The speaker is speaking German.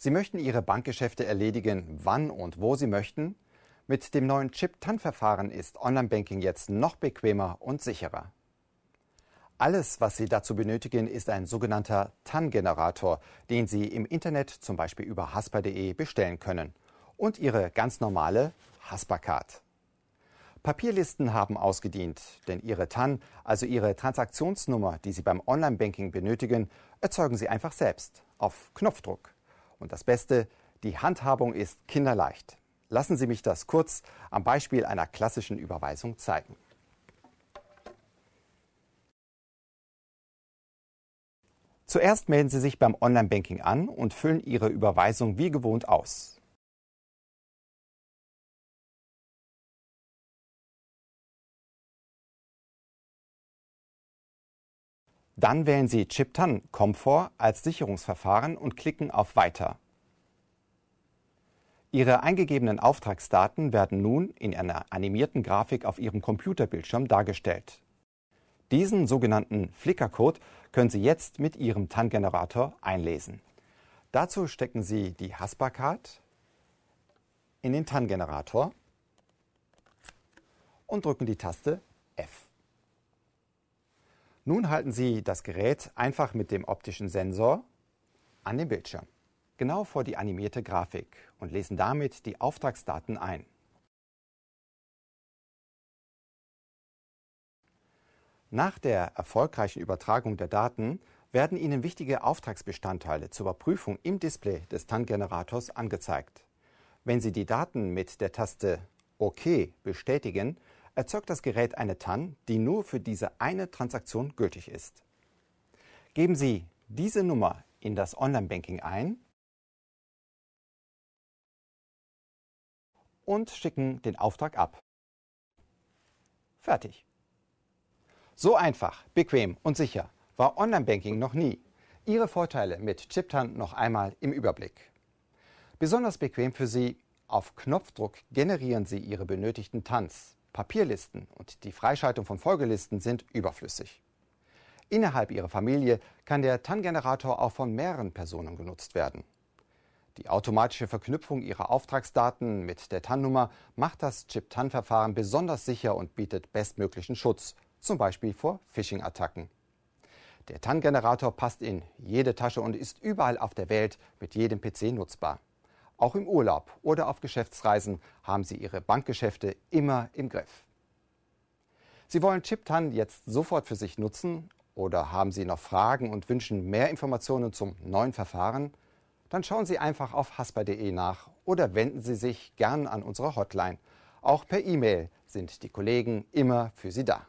Sie möchten Ihre Bankgeschäfte erledigen, wann und wo Sie möchten? Mit dem neuen Chip-TAN-Verfahren ist Online-Banking jetzt noch bequemer und sicherer. Alles, was Sie dazu benötigen, ist ein sogenannter TAN-Generator, den Sie im Internet zum Beispiel über hasper.de bestellen können. Und Ihre ganz normale Hasper-Card. Papierlisten haben ausgedient, denn Ihre TAN, also Ihre Transaktionsnummer, die Sie beim Online-Banking benötigen, erzeugen Sie einfach selbst auf Knopfdruck. Und das Beste, die Handhabung ist kinderleicht. Lassen Sie mich das kurz am Beispiel einer klassischen Überweisung zeigen. Zuerst melden Sie sich beim Online-Banking an und füllen Ihre Überweisung wie gewohnt aus. Dann wählen Sie Chiptan Komfort als Sicherungsverfahren und klicken auf Weiter. Ihre eingegebenen Auftragsdaten werden nun in einer animierten Grafik auf Ihrem Computerbildschirm dargestellt. Diesen sogenannten Flickr-Code können Sie jetzt mit Ihrem TAN-Generator einlesen. Dazu stecken Sie die Haspa-Card in den TAN-Generator und drücken die Taste F. Nun halten Sie das Gerät einfach mit dem optischen Sensor an den Bildschirm, genau vor die animierte Grafik und lesen damit die Auftragsdaten ein. Nach der erfolgreichen Übertragung der Daten werden Ihnen wichtige Auftragsbestandteile zur Überprüfung im Display des TAN-Generators angezeigt. Wenn Sie die Daten mit der Taste OK bestätigen, erzeugt das Gerät eine TAN, die nur für diese eine Transaktion gültig ist. Geben Sie diese Nummer in das Online-Banking ein und schicken den Auftrag ab. Fertig. So einfach, bequem und sicher war Online-Banking noch nie. Ihre Vorteile mit ChipTan noch einmal im Überblick. Besonders bequem für Sie, auf Knopfdruck generieren Sie Ihre benötigten TANs. Papierlisten und die Freischaltung von Folgelisten sind überflüssig. Innerhalb ihrer Familie kann der TAN-Generator auch von mehreren Personen genutzt werden. Die automatische Verknüpfung ihrer Auftragsdaten mit der TAN-Nummer macht das Chip-TAN-Verfahren besonders sicher und bietet bestmöglichen Schutz, zum Beispiel vor Phishing-Attacken. Der TAN-Generator passt in jede Tasche und ist überall auf der Welt mit jedem PC nutzbar. Auch im Urlaub oder auf Geschäftsreisen haben Sie Ihre Bankgeschäfte immer im Griff. Sie wollen ChipTan jetzt sofort für sich nutzen oder haben Sie noch Fragen und wünschen mehr Informationen zum neuen Verfahren? Dann schauen Sie einfach auf hasper.de nach oder wenden Sie sich gern an unsere Hotline. Auch per E-Mail sind die Kollegen immer für Sie da.